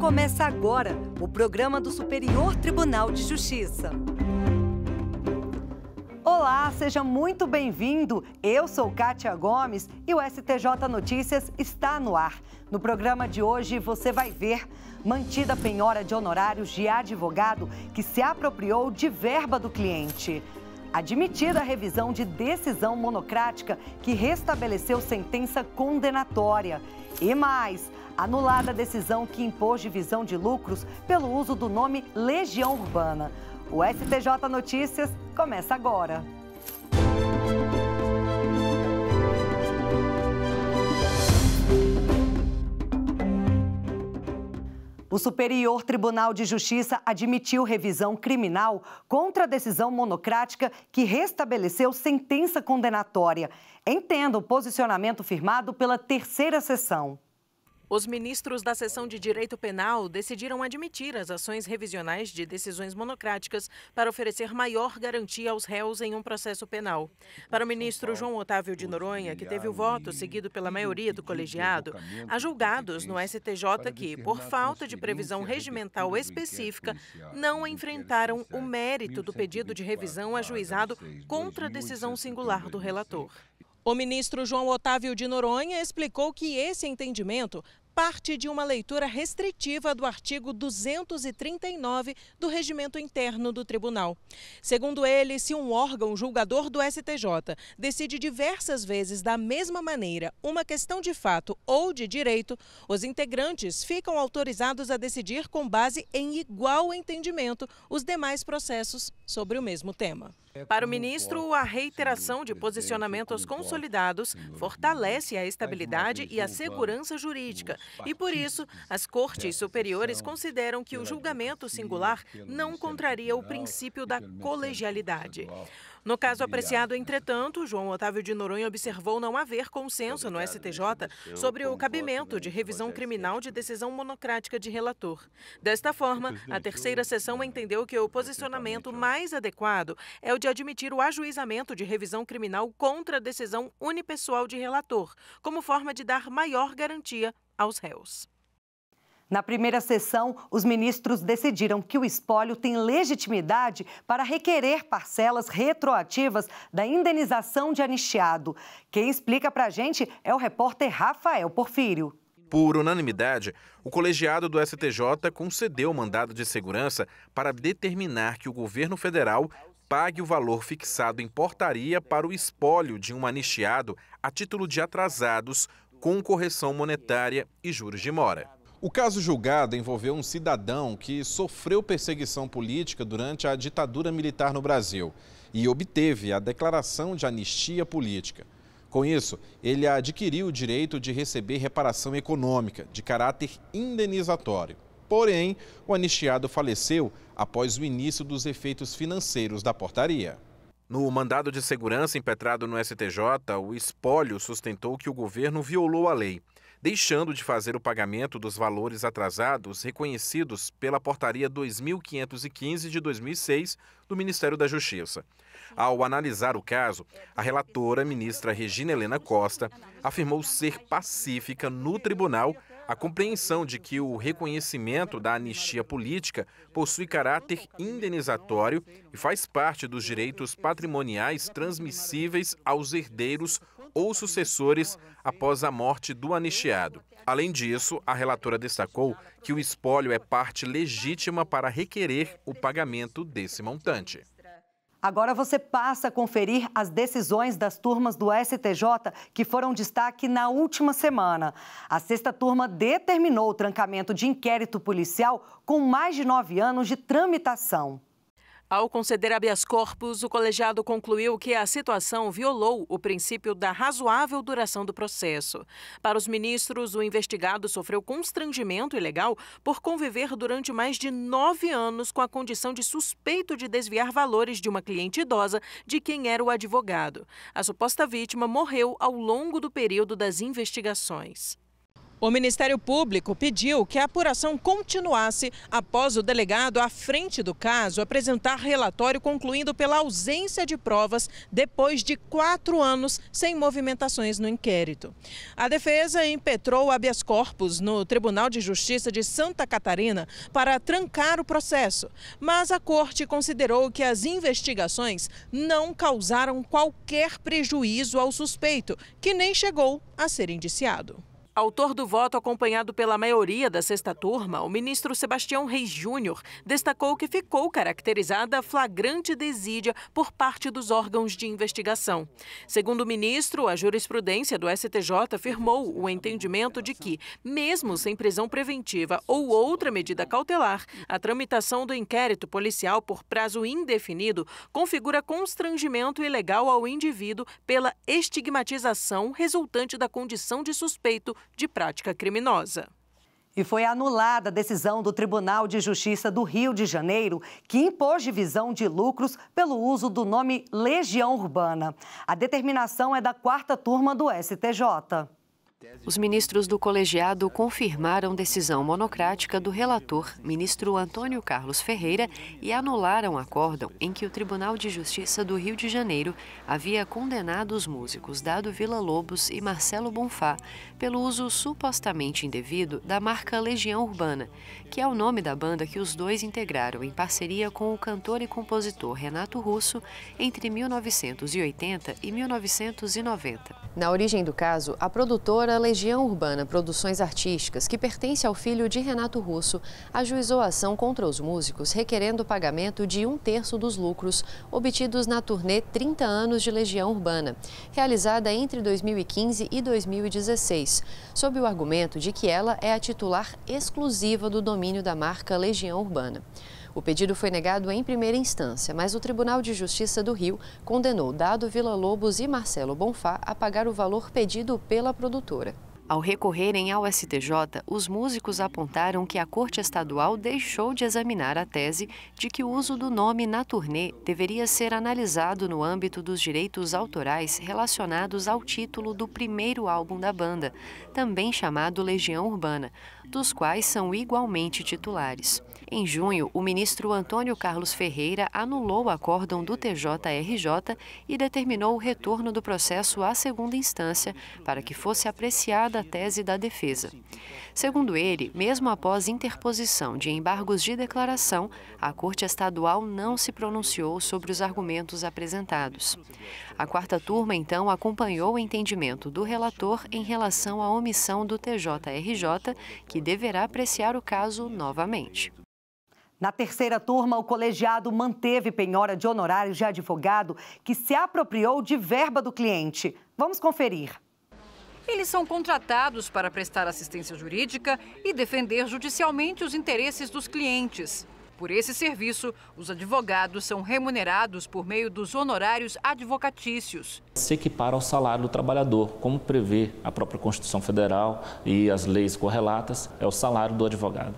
Começa agora o programa do Superior Tribunal de Justiça. Olá, seja muito bem-vindo. Eu sou Kátia Gomes e o STJ Notícias está no ar. No programa de hoje você vai ver mantida a penhora de honorários de advogado que se apropriou de verba do cliente. Admitida a revisão de decisão monocrática que restabeleceu sentença condenatória. E mais, anulada a decisão que impôs divisão de lucros pelo uso do nome Legião Urbana. O STJ Notícias começa agora. O Superior Tribunal de Justiça admitiu revisão criminal contra a decisão monocrática que restabeleceu sentença condenatória. Entenda o posicionamento firmado pela terceira sessão. Os ministros da seção de Direito Penal decidiram admitir as ações revisionais de decisões monocráticas para oferecer maior garantia aos réus em um processo penal. Para o ministro João Otávio de Noronha, que teve o voto seguido pela maioria do colegiado, há julgados no STJ que, por falta de previsão regimental é específica, não é enfrentaram o mérito do pedido de revisão ajuizado contra a decisão singular do relator. O ministro João Otávio de Noronha explicou que esse entendimento parte de uma leitura restritiva do artigo 239 do regimento interno do tribunal. Segundo ele, se um órgão julgador do STJ decide diversas vezes da mesma maneira uma questão de fato ou de direito, os integrantes ficam autorizados a decidir com base em igual entendimento os demais processos sobre o mesmo tema. É para o ministro, a reiteração de posicionamentos consolidados fortalece a estabilidade e a segurança jurídica. E por isso, as cortes superiores consideram que o julgamento singular não contraria o princípio da colegialidade. No caso apreciado, entretanto, João Otávio de Noronha observou não haver consenso no né, STJ sobre o cabimento né, de revisão criminal de decisão monocrática de relator. Desta forma, a terceira sessão entendeu que o posicionamento mais adequado é o de admitir o ajuizamento de revisão criminal contra a decisão unipessoal de relator, como forma de dar maior garantia aos réus. Na primeira sessão, os ministros decidiram que o espólio tem legitimidade para requerer parcelas retroativas da indenização de anistiado. Quem explica para a gente é o repórter Rafael Porfírio. Por unanimidade, o colegiado do STJ concedeu o mandado de segurança para determinar que o governo federal pague o valor fixado em portaria para o espólio de um anistiado a título de atrasados com correção monetária e juros de mora. O caso julgado envolveu um cidadão que sofreu perseguição política durante a ditadura militar no Brasil e obteve a declaração de anistia política. Com isso, ele adquiriu o direito de receber reparação econômica de caráter indenizatório. Porém, o anistiado faleceu após o início dos efeitos financeiros da portaria. No mandado de segurança impetrado no STJ, o espólio sustentou que o governo violou a lei deixando de fazer o pagamento dos valores atrasados reconhecidos pela Portaria 2515 de 2006 do Ministério da Justiça. Ao analisar o caso, a relatora, ministra Regina Helena Costa, afirmou ser pacífica no tribunal a compreensão de que o reconhecimento da anistia política possui caráter indenizatório e faz parte dos direitos patrimoniais transmissíveis aos herdeiros ou sucessores após a morte do anistiado. Além disso, a relatora destacou que o espólio é parte legítima para requerer o pagamento desse montante. Agora você passa a conferir as decisões das turmas do STJ que foram destaque na última semana. A sexta turma determinou o trancamento de inquérito policial com mais de nove anos de tramitação. Ao conceder habeas corpus, o colegiado concluiu que a situação violou o princípio da razoável duração do processo. Para os ministros, o investigado sofreu constrangimento ilegal por conviver durante mais de nove anos com a condição de suspeito de desviar valores de uma cliente idosa de quem era o advogado. A suposta vítima morreu ao longo do período das investigações. O Ministério Público pediu que a apuração continuasse após o delegado à frente do caso apresentar relatório concluindo pela ausência de provas depois de quatro anos sem movimentações no inquérito. A defesa impetrou habeas corpus no Tribunal de Justiça de Santa Catarina para trancar o processo, mas a corte considerou que as investigações não causaram qualquer prejuízo ao suspeito, que nem chegou a ser indiciado. Autor do voto acompanhado pela maioria da sexta turma, o ministro Sebastião Reis Júnior destacou que ficou caracterizada flagrante desídia por parte dos órgãos de investigação. Segundo o ministro, a jurisprudência do STJ firmou o entendimento de que, mesmo sem prisão preventiva ou outra medida cautelar, a tramitação do inquérito policial por prazo indefinido configura constrangimento ilegal ao indivíduo pela estigmatização resultante da condição de suspeito de prática criminosa. E foi anulada a decisão do Tribunal de Justiça do Rio de Janeiro, que impôs divisão de lucros pelo uso do nome Legião Urbana. A determinação é da quarta turma do STJ. Os ministros do colegiado confirmaram decisão monocrática do relator, ministro Antônio Carlos Ferreira, e anularam acórdão em que o Tribunal de Justiça do Rio de Janeiro havia condenado os músicos Dado Vila Lobos e Marcelo Bonfá pelo uso supostamente indevido da marca Legião Urbana, que é o nome da banda que os dois integraram em parceria com o cantor e compositor Renato Russo entre 1980 e 1990. Na origem do caso, a produtora Legião Urbana Produções Artísticas, que pertence ao filho de Renato Russo, ajuizou a ação contra os músicos, requerendo o pagamento de um terço dos lucros obtidos na turnê 30 anos de Legião Urbana, realizada entre 2015 e 2016, sob o argumento de que ela é a titular exclusiva do domínio da marca Legião Urbana. O pedido foi negado em primeira instância, mas o Tribunal de Justiça do Rio condenou Dado Vila Lobos e Marcelo Bonfá a pagar o valor pedido pela produtora. Ao recorrerem ao STJ, os músicos apontaram que a Corte Estadual deixou de examinar a tese de que o uso do nome na turnê deveria ser analisado no âmbito dos direitos autorais relacionados ao título do primeiro álbum da banda, também chamado Legião Urbana, dos quais são igualmente titulares. Em junho, o ministro Antônio Carlos Ferreira anulou o acórdão do TJRJ e determinou o retorno do processo à segunda instância para que fosse apreciada a tese da defesa. Segundo ele, mesmo após interposição de embargos de declaração, a Corte Estadual não se pronunciou sobre os argumentos apresentados. A quarta turma, então, acompanhou o entendimento do relator em relação à omissão do TJRJ, que deverá apreciar o caso novamente. Na terceira turma, o colegiado manteve penhora de honorários de advogado que se apropriou de verba do cliente. Vamos conferir. Eles são contratados para prestar assistência jurídica e defender judicialmente os interesses dos clientes. Por esse serviço, os advogados são remunerados por meio dos honorários advocatícios. Se equipara ao salário do trabalhador, como prevê a própria Constituição Federal e as leis correlatas, é o salário do advogado.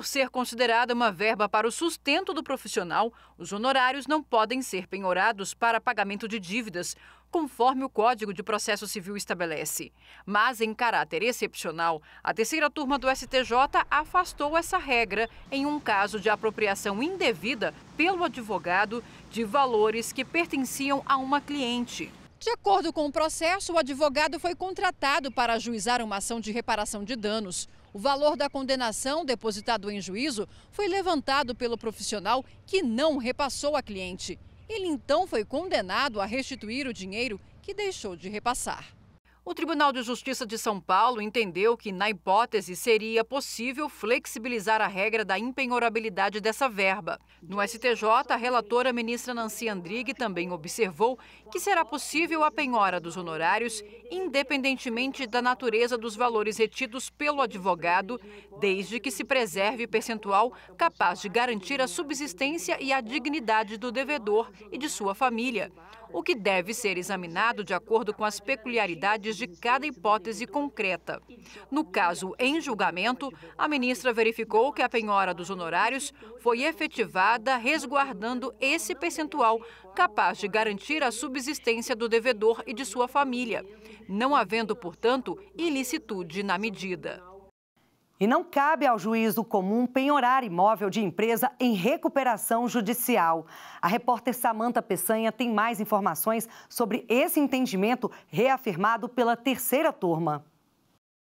Por ser considerada uma verba para o sustento do profissional, os honorários não podem ser penhorados para pagamento de dívidas, conforme o Código de Processo Civil estabelece. Mas, em caráter excepcional, a terceira turma do STJ afastou essa regra em um caso de apropriação indevida pelo advogado de valores que pertenciam a uma cliente. De acordo com o processo, o advogado foi contratado para ajuizar uma ação de reparação de danos. O valor da condenação depositado em juízo foi levantado pelo profissional que não repassou a cliente. Ele então foi condenado a restituir o dinheiro que deixou de repassar. O Tribunal de Justiça de São Paulo entendeu que, na hipótese, seria possível flexibilizar a regra da impenhorabilidade dessa verba. No STJ, a relatora ministra Nancy Andrighi também observou que será possível a penhora dos honorários, independentemente da natureza dos valores retidos pelo advogado, desde que se preserve percentual capaz de garantir a subsistência e a dignidade do devedor e de sua família o que deve ser examinado de acordo com as peculiaridades de cada hipótese concreta. No caso em julgamento, a ministra verificou que a penhora dos honorários foi efetivada resguardando esse percentual capaz de garantir a subsistência do devedor e de sua família, não havendo, portanto, ilicitude na medida. E não cabe ao juízo comum penhorar imóvel de empresa em recuperação judicial. A repórter Samanta Peçanha tem mais informações sobre esse entendimento reafirmado pela terceira turma.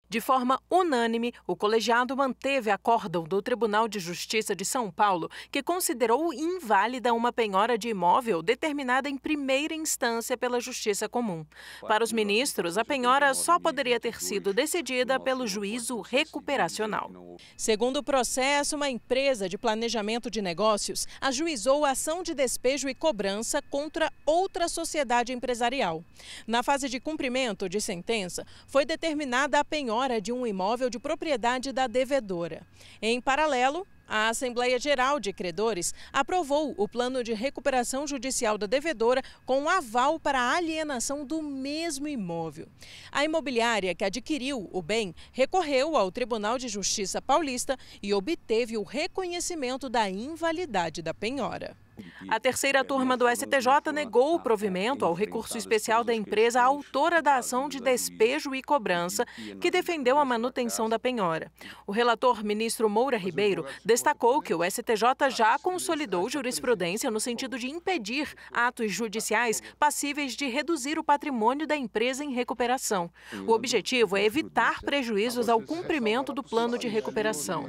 De forma unânime, o colegiado manteve a acórdão do Tribunal de Justiça de São Paulo, que considerou inválida uma penhora de imóvel determinada em primeira instância pela Justiça Comum. Para os ministros, a penhora só poderia ter sido decidida pelo juízo recuperacional. Segundo o processo, uma empresa de planejamento de negócios ajuizou ação de despejo e cobrança contra outra sociedade empresarial. Na fase de cumprimento de sentença, foi determinada a penhora penhora de um imóvel de propriedade da devedora. Em paralelo, a Assembleia Geral de Credores aprovou o plano de recuperação judicial da devedora com aval para a alienação do mesmo imóvel. A imobiliária que adquiriu o bem recorreu ao Tribunal de Justiça Paulista e obteve o reconhecimento da invalidade da penhora. A terceira turma do STJ negou o provimento ao recurso especial da empresa autora da ação de despejo e cobrança, que defendeu a manutenção da penhora. O relator ministro Moura Ribeiro destacou que o STJ já consolidou jurisprudência no sentido de impedir atos judiciais passíveis de reduzir o patrimônio da empresa em recuperação. O objetivo é evitar prejuízos ao cumprimento do plano de recuperação.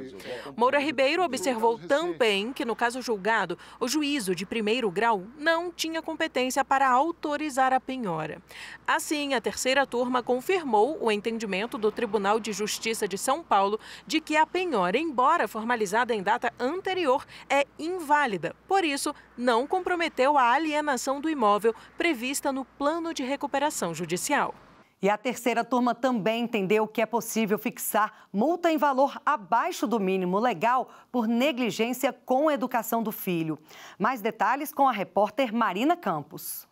Moura Ribeiro observou também que, no caso julgado, o juiz juízo de primeiro grau não tinha competência para autorizar a penhora. Assim, a terceira turma confirmou o entendimento do Tribunal de Justiça de São Paulo de que a penhora, embora formalizada em data anterior, é inválida. Por isso, não comprometeu a alienação do imóvel prevista no plano de recuperação judicial. E a terceira turma também entendeu que é possível fixar multa em valor abaixo do mínimo legal por negligência com a educação do filho. Mais detalhes com a repórter Marina Campos.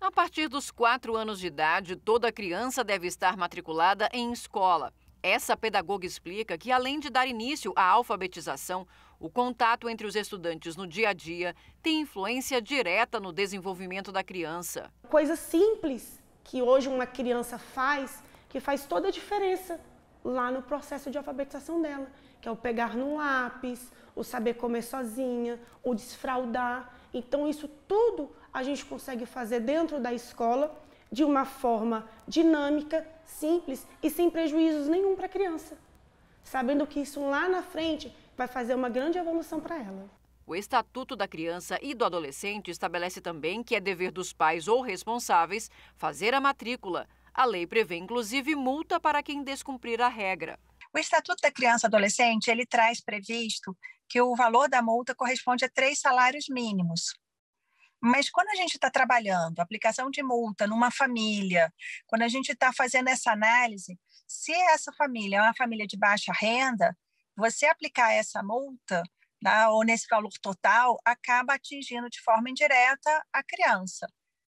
A partir dos quatro anos de idade, toda criança deve estar matriculada em escola. Essa pedagoga explica que, além de dar início à alfabetização, o contato entre os estudantes no dia a dia tem influência direta no desenvolvimento da criança. Coisas simples que hoje uma criança faz, que faz toda a diferença lá no processo de alfabetização dela, que é o pegar num lápis, o saber comer sozinha, o desfraldar. Então isso tudo a gente consegue fazer dentro da escola de uma forma dinâmica, simples e sem prejuízos nenhum para a criança, sabendo que isso lá na frente vai fazer uma grande evolução para ela. O Estatuto da Criança e do Adolescente estabelece também que é dever dos pais ou responsáveis fazer a matrícula. A lei prevê inclusive multa para quem descumprir a regra. O Estatuto da Criança e Adolescente, ele traz previsto que o valor da multa corresponde a três salários mínimos. Mas quando a gente está trabalhando aplicação de multa numa família, quando a gente está fazendo essa análise, se essa família é uma família de baixa renda, você aplicar essa multa né, ou nesse valor total, acaba atingindo de forma indireta a criança.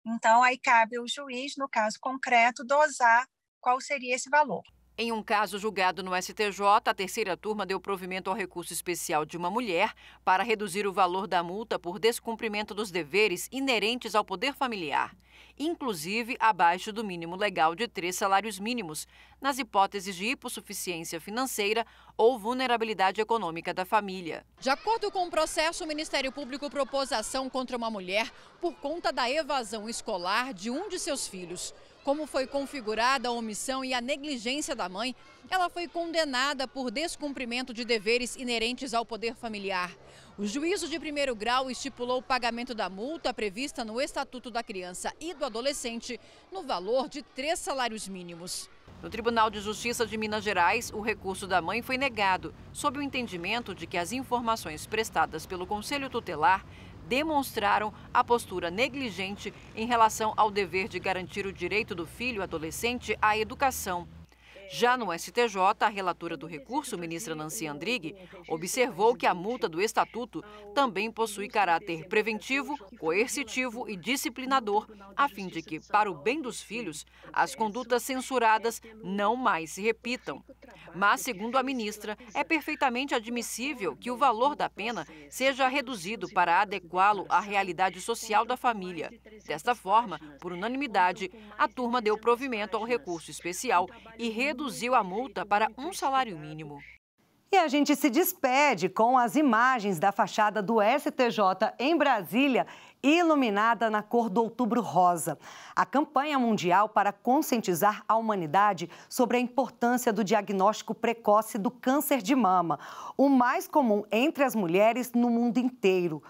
Então, aí cabe ao juiz, no caso concreto, dosar qual seria esse valor. Em um caso julgado no STJ, a terceira turma deu provimento ao recurso especial de uma mulher para reduzir o valor da multa por descumprimento dos deveres inerentes ao poder familiar, inclusive abaixo do mínimo legal de três salários mínimos, nas hipóteses de hipossuficiência financeira ou vulnerabilidade econômica da família. De acordo com o processo, o Ministério Público propôs ação contra uma mulher por conta da evasão escolar de um de seus filhos como foi configurada a omissão e a negligência da mãe, ela foi condenada por descumprimento de deveres inerentes ao poder familiar. O juízo de primeiro grau estipulou o pagamento da multa prevista no Estatuto da Criança e do Adolescente no valor de três salários mínimos. No Tribunal de Justiça de Minas Gerais, o recurso da mãe foi negado, sob o entendimento de que as informações prestadas pelo Conselho Tutelar demonstraram a postura negligente em relação ao dever de garantir o direito do filho adolescente à educação. Já no STJ, a relatora do recurso, ministra Nancy Andrighi, observou que a multa do estatuto também possui caráter preventivo, coercitivo e disciplinador, a fim de que, para o bem dos filhos, as condutas censuradas não mais se repitam. Mas, segundo a ministra, é perfeitamente admissível que o valor da pena seja reduzido para adequá-lo à realidade social da família. Desta forma, por unanimidade, a turma deu provimento ao recurso especial e reduziu reduziu a multa para um salário mínimo. E a gente se despede com as imagens da fachada do STJ em Brasília, iluminada na cor do outubro rosa. A campanha mundial para conscientizar a humanidade sobre a importância do diagnóstico precoce do câncer de mama, o mais comum entre as mulheres no mundo inteiro.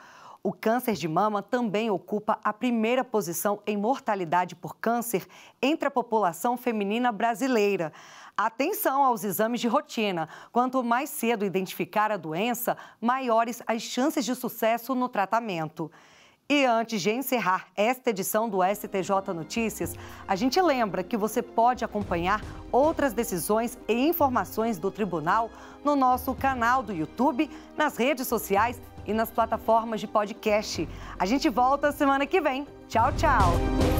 O câncer de mama também ocupa a primeira posição em mortalidade por câncer entre a população feminina brasileira. Atenção aos exames de rotina. Quanto mais cedo identificar a doença, maiores as chances de sucesso no tratamento. E antes de encerrar esta edição do STJ Notícias, a gente lembra que você pode acompanhar outras decisões e informações do tribunal no nosso canal do YouTube, nas redes sociais e nas plataformas de podcast. A gente volta semana que vem. Tchau, tchau!